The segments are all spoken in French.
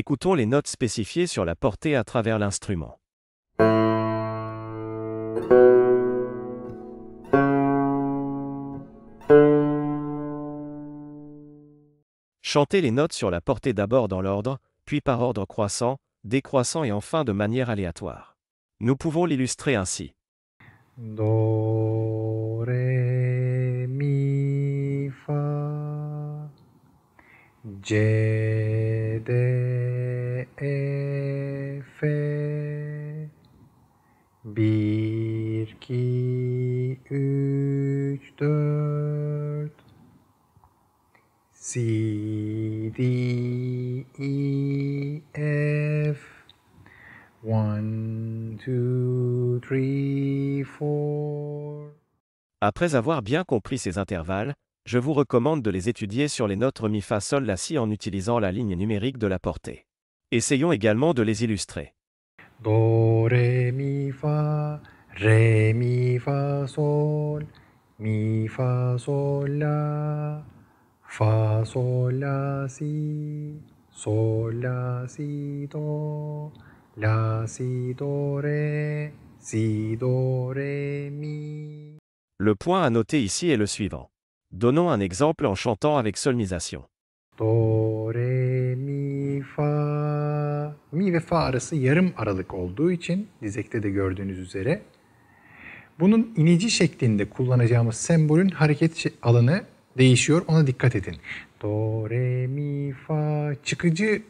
Écoutons les notes spécifiées sur la portée à travers l'instrument. Chantez les notes sur la portée d'abord dans l'ordre, puis par ordre croissant, décroissant et enfin de manière aléatoire. Nous pouvons l'illustrer ainsi. Do, mi, fa, 1, 2, 3, 4. C, D, E, F. 1, 2, 3, 4. Après avoir bien compris ces intervalles, je vous recommande de les étudier sur les notes Mi fa sol la si en utilisant la ligne numérique de la portée. Essayons également de les illustrer. Do, Ré, Mi, Fa, Ré, Mi, Fa, Sol, Mi, Fa, Sol, La, Fa, Sol, La, Si, Sol, La, Si, Do, La, Si, Do, Ré, Si, Do, Ré, Mi. Le point à noter ici est le suivant. Donnons un exemple en chantant avec solmisation. Do, Ré, Mi, Fa, i ve fa arası yarım aralık olduğu için dizekte de gördüğünüz üzere bunun inici şeklinde kullanacağımız sembolün hareket alanı değişiyor. Ona dikkat edin. Do, re, mi, fa çıkıcı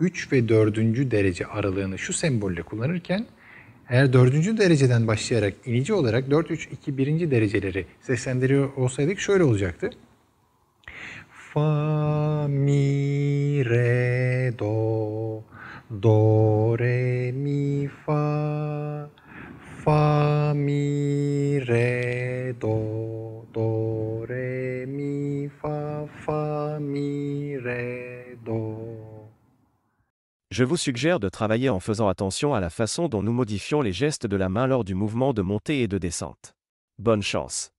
3 ve 4. derece aralığını şu sembolle kullanırken eğer 4. dereceden başlayarak inici olarak 4, 3, 2, 1. dereceleri seslendiriyor olsaydık şöyle olacaktı. Fa, mi, Do, Ré, Mi, Fa, Fa, Mi, Ré, Do, Do, Ré, Mi, Fa, Fa, Mi, Ré, Do. Je vous suggère de travailler en faisant attention à la façon dont nous modifions les gestes de la main lors du mouvement de montée et de descente. Bonne chance